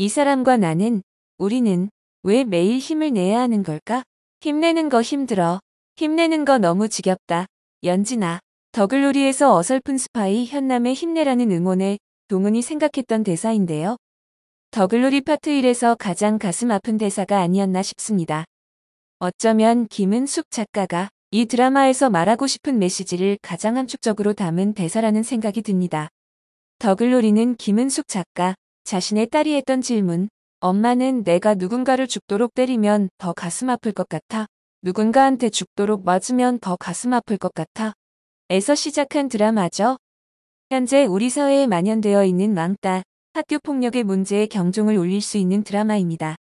이 사람과 나는, 우리는 왜 매일 힘을 내야 하는 걸까? 힘내는 거 힘들어. 힘내는 거 너무 지겹다. 연진아. 더글로리에서 어설픈 스파이 현남의 힘내라는 응원에 동훈이 생각했던 대사인데요. 더글로리 파트 1에서 가장 가슴 아픈 대사가 아니었나 싶습니다. 어쩌면 김은숙 작가가 이 드라마에서 말하고 싶은 메시지를 가장 함축적으로 담은 대사라는 생각이 듭니다. 더글로리는 김은숙 작가, 자신의 딸이 했던 질문. 엄마는 내가 누군가를 죽도록 때리면 더 가슴 아플 것 같아. 누군가한테 죽도록 맞으면 더 가슴 아플 것 같아. 에서 시작한 드라마죠. 현재 우리 사회에 만연되어 있는 망따 학교폭력의 문제에 경종을 울릴 수 있는 드라마입니다.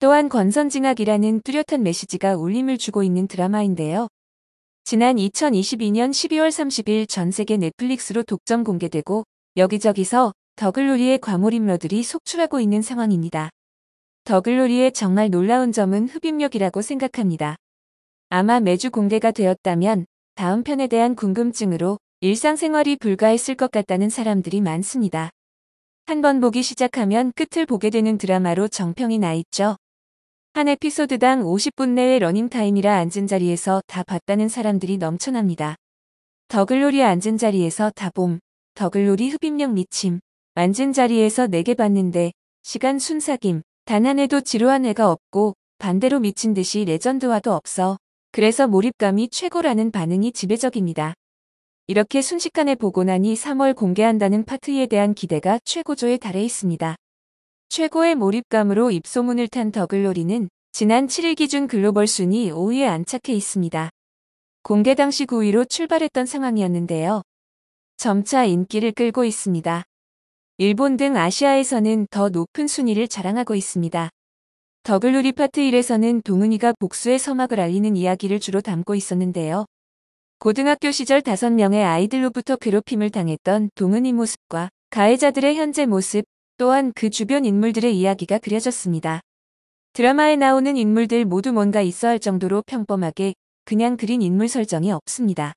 또한 권선징악이라는 뚜렷한 메시지가 울림을 주고 있는 드라마인데요. 지난 2022년 12월 30일 전 세계 넷플릭스로 독점 공개되고 여기저기서 더글로리의 과몰입러들이 속출하고 있는 상황입니다. 더글로리의 정말 놀라운 점은 흡입력이라고 생각합니다. 아마 매주 공개가 되었다면 다음 편에 대한 궁금증으로 일상생활이 불가했을 것 같다는 사람들이 많습니다. 한 번 보기 시작하면 끝을 보게 되는 드라마로 정평이 나 있죠. 한 에피소드당 50분 내외 러닝타임이라 앉은 자리에서 다 봤다는 사람들이 넘쳐납니다. 더글로리 앉은 자리에서 다봄, 더글로리 흡입력 미침, 앉은 자리에서 내게 봤는데 시간 순삭임 단하에도 지루한 애가 없고 반대로 미친 듯이 레전드화도 없어 그래서 몰입감이 최고라는 반응이 지배적입니다. 이렇게 순식간에 보고 나니 3월 공개한다는 파트에 대한 기대가 최고조에 달해 있습니다. 최고의 몰입감으로 입소문을 탄 더글로리는 지난 7일 기준 글로벌 순위 5위에 안착해 있습니다. 공개 당시 9위로 출발했던 상황이었는데요. 점차 인기를 끌고 있습니다. 일본 등 아시아에서는 더 높은 순위를 자랑하고 있습니다. 더글루리 파트 1에서는 동은이가 복수의 서막을 알리는 이야기를 주로 담고 있었는데요. 고등학교 시절 5명의 아이들로부터 괴롭힘을 당했던 동은이 모습과 가해자들의 현재 모습 또한 그 주변 인물들의 이야기가 그려졌습니다. 드라마에 나오는 인물들 모두 뭔가 있어 할 정도로 평범하게 그냥 그린 인물 설정이 없습니다.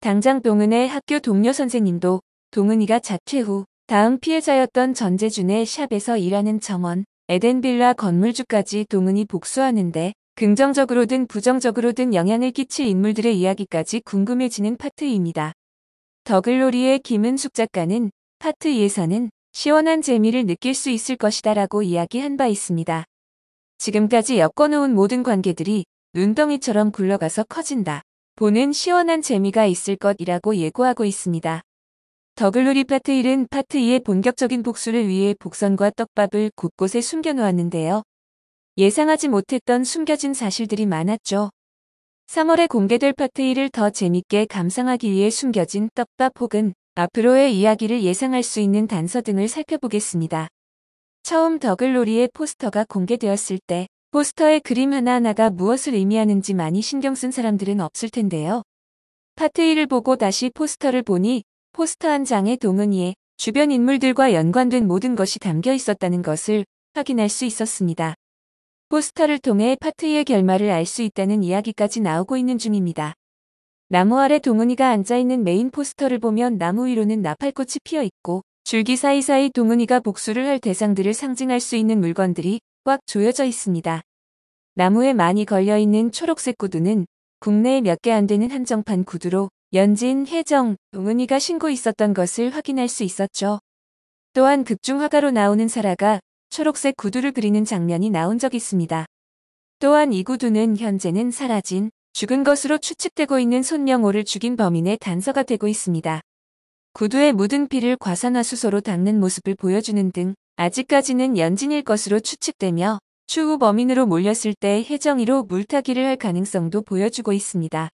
당장 동은의 학교 동료 선생님도 동은이가 자퇴 후 다음 피해자였던 전재준의 샵에서 일하는 정원, 에덴빌라 건물주까지 동은이 복수하는데 긍정적으로든 부정적으로든 영향을 끼칠 인물들의 이야기까지 궁금해지는 파트입니다. 더글로리의 김은숙 작가는 파트 2에서는 시원한 재미를 느낄 수 있을 것이다 라고 이야기한 바 있습니다. 지금까지 엮어놓은 모든 관계들이 눈덩이처럼 굴러가서 커진다. 보는 시원한 재미가 있을 것이라고 예고하고 있습니다. 더글로리 파트 1은 파트 2의 본격적인 복수를 위해 복선과 떡밥을 곳곳에 숨겨놓았는데요. 예상하지 못했던 숨겨진 사실들이 많았죠. 3월에 공개될 파트 1을 더 재밌게 감상하기 위해 숨겨진 떡밥 혹은 앞으로의 이야기를 예상할 수 있는 단서 등을 살펴보겠습니다. 처음 더글로리의 포스터가 공개되었을 때 포스터의 그림 하나하나가 무엇을 의미하는지 많이 신경 쓴 사람들은 없을 텐데요. 파트 1을 보고 다시 포스터를 보니 포스터 한 장의 동은이에 주변 인물들과 연관된 모든 것이 담겨 있었다는 것을 확인할 수 있었습니다. 포스터를 통해 파트의 결말을 알 수 있다는 이야기까지 나오고 있는 중입니다. 나무 아래 동은이가 앉아있는 메인 포스터를 보면 나무 위로는 나팔꽃이 피어있고 줄기 사이사이 동은이가 복수를 할 대상들을 상징할 수 있는 물건들이 꽉 조여져 있습니다. 나무에 많이 걸려있는 초록색 구두는 국내에 몇 개 안 되는 한정판 구두로 연진, 혜정, 웅은이가 신고 있었던 것을 확인할 수 있었죠. 또한 극중화가로 나오는 사라가 초록색 구두를 그리는 장면이 나온 적 있습니다. 또한 이 구두는 현재는 사라진 죽은 것으로 추측되고 있는 손명호를 죽인 범인의 단서가 되고 있습니다. 구두에 묻은 피를 과산화수소로 닦는 모습을 보여주는 등 아직까지는 연진일 것으로 추측되며 추후 범인으로 몰렸을 때 혜정이로 물타기를 할 가능성도 보여주고 있습니다.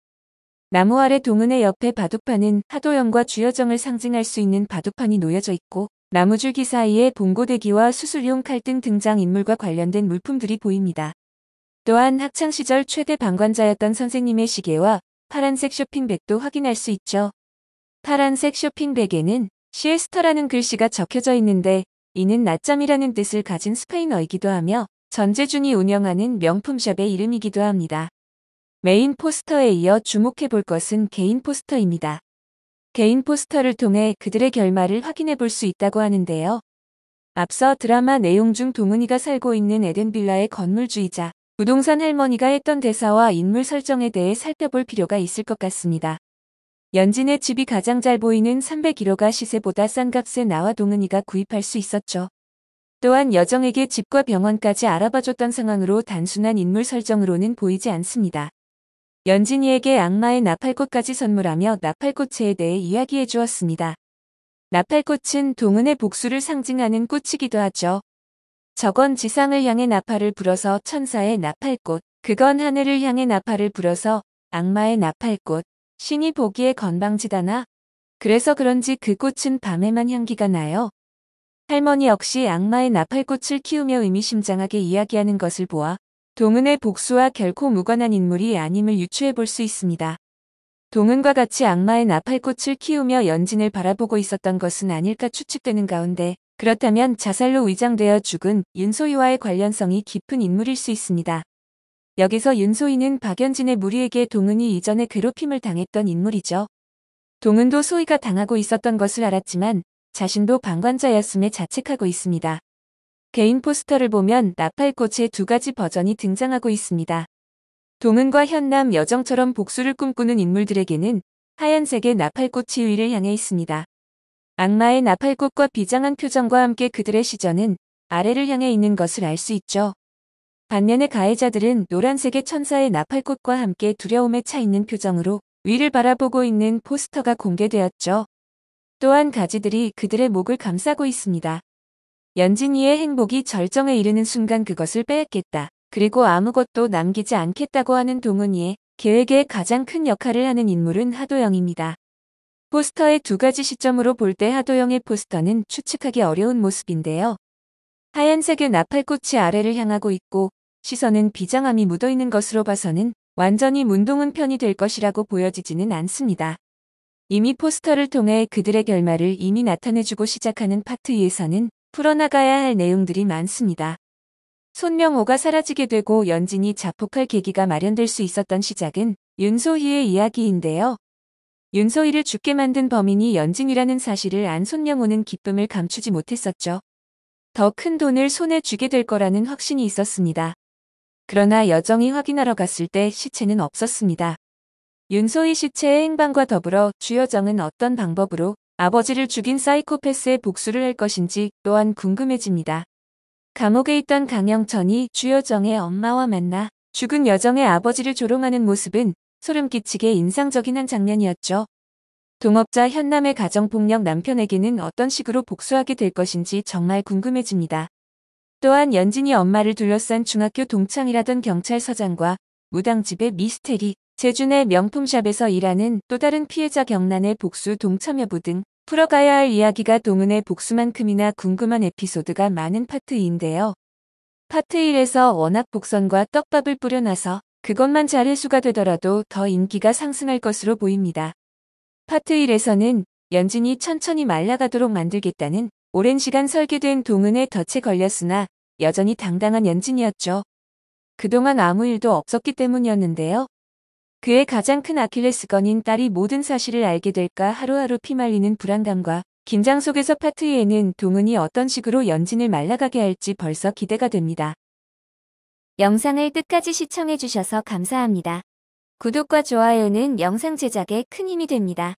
나무 아래 동은의 옆에 바둑판은 하도영과 주여정을 상징할 수 있는 바둑판이 놓여져 있고 나무줄기 사이에 봉고대기와 수술용 칼등 등장 인물과 관련된 물품들이 보입니다. 또한 학창시절 최대 방관자였던 선생님의 시계와 파란색 쇼핑백도 확인할 수 있죠. 파란색 쇼핑백에는 시에스터라는 글씨가 적혀져 있는데 이는 낮잠이라는 뜻을 가진 스페인어이기도 하며 전재준이 운영하는 명품샵의 이름이기도 합니다. 메인 포스터에 이어 주목해 볼 것은 개인 포스터입니다. 개인 포스터를 통해 그들의 결말을 확인해 볼 수 있다고 하는데요. 앞서 드라마 내용 중 동은이가 살고 있는 에덴빌라의 건물주이자 부동산 할머니가 했던 대사와 인물 설정에 대해 살펴볼 필요가 있을 것 같습니다. 연진의 집이 가장 잘 보이는 301호가 시세보다 싼 값에 나와 동은이가 구입할 수 있었죠. 또한 여정에게 집과 병원까지 알아봐줬던 상황으로 단순한 인물 설정으로는 보이지 않습니다. 연진이에게 악마의 나팔꽃까지 선물하며 나팔꽃에 대해 이야기해 주었습니다. 나팔꽃은 동은의 복수를 상징하는 꽃이기도 하죠. 저건 지상을 향해 나팔을 불어서 천사의 나팔꽃, 그건 하늘을 향해 나팔을 불어서 악마의 나팔꽃, 신이 보기에 건방지다나. 그래서 그런지 그 꽃은 밤에만 향기가 나요. 할머니 역시 악마의 나팔꽃을 키우며 의미심장하게 이야기하는 것을 보아 동은의 복수와 결코 무관한 인물이 아님을 유추해 볼 수 있습니다. 동은과 같이 악마의 나팔꽃을 키우며 연진을 바라보고 있었던 것은 아닐까 추측되는 가운데 그렇다면 자살로 위장되어 죽은 윤소희와의 관련성이 깊은 인물일 수 있습니다. 여기서 윤소희는 박연진의 무리에게 동은이 이전에 괴롭힘을 당했던 인물이죠. 동은도 소희가 당하고 있었던 것을 알았지만 자신도 방관자였음에 자책하고 있습니다. 개인 포스터를 보면 나팔꽃의 두 가지 버전이 등장하고 있습니다. 동은과 현남 여정처럼 복수를 꿈꾸는 인물들에게는 하얀색의 나팔꽃이 위를 향해 있습니다. 악마의 나팔꽃과 비장한 표정과 함께 그들의 시전은 아래를 향해 있는 것을 알 수 있죠. 반면에 가해자들은 노란색의 천사의 나팔꽃과 함께 두려움에 차 있는 표정으로 위를 바라보고 있는 포스터가 공개되었죠. 또한 가지들이 그들의 목을 감싸고 있습니다. 연진이의 행복이 절정에 이르는 순간 그것을 빼앗겠다. 그리고 아무것도 남기지 않겠다고 하는 동훈이의 계획에 가장 큰 역할을 하는 인물은 하도영입니다. 포스터의 두 가지 시점으로 볼 때 하도영의 포스터는 추측하기 어려운 모습인데요. 하얀색의 나팔꽃이 아래를 향하고 있고 시선은 비장함이 묻어있는 것으로 봐서는 완전히 문동은 편이 될 것이라고 보여지지는 않습니다. 이미 포스터를 통해 그들의 결말을 이미 나타내주고 시작하는 파트 2 에서는 풀어나가야 할 내용들이 많습니다. 손명호가 사라지게 되고 연진이 자폭할 계기가 마련될 수 있었던 시작은 윤소희의 이야기인데요. 윤소희를 죽게 만든 범인이 연진이라는 사실을 안 손명호는 기쁨을 감추지 못했었죠. 더 큰 돈을 손에 쥐게 될 거라는 확신이 있었습니다. 그러나 여정이 확인하러 갔을 때 시체는 없었습니다. 윤소희 시체의 행방과 더불어 주여정은 어떤 방법으로 아버지를 죽인 사이코패스의 복수를 할 것인지 또한 궁금해집니다. 감옥에 있던 강영천이 주여정의 엄마와 만나 죽은 여정의 아버지를 조롱하는 모습은 소름 끼치게 인상적인 한 장면이었죠. 동업자 현남의 가정폭력 남편에게는 어떤 식으로 복수하게 될 것인지 정말 궁금해집니다. 또한 연진이 엄마를 둘러싼 중학교 동창이라던 경찰서장과 무당집의 미스테리, 제준의 명품샵에서 일하는 또 다른 피해자 경란의 복수 동참 여부 등 풀어가야 할 이야기가 동은의 복수만큼이나 궁금한 에피소드가 많은 파트인데요. 2 파트 1에서 워낙 복선과 떡밥을 뿌려놔서 그것만 잘 해수가 되더라도 더 인기가 상승할 것으로 보입니다. 파트 1에서는 연진이 천천히 말라가도록 만들겠다는 오랜 시간 설계된 동은의 덫에 걸렸으나 여전히 당당한 연진이었죠. 그동안 아무 일도 없었기 때문이었는데요. 그의 가장 큰 아킬레스건인 딸이 모든 사실을 알게 될까 하루하루 피말리는 불안감과 긴장 속에서 파트에는 2 동은이 어떤 식으로 연진을 말라가게 할지 벌써 기대가 됩니다. 영상을 끝까지 시청해주셔서 감사합니다. 구독과 좋아요는 영상 제작에 큰 힘이 됩니다.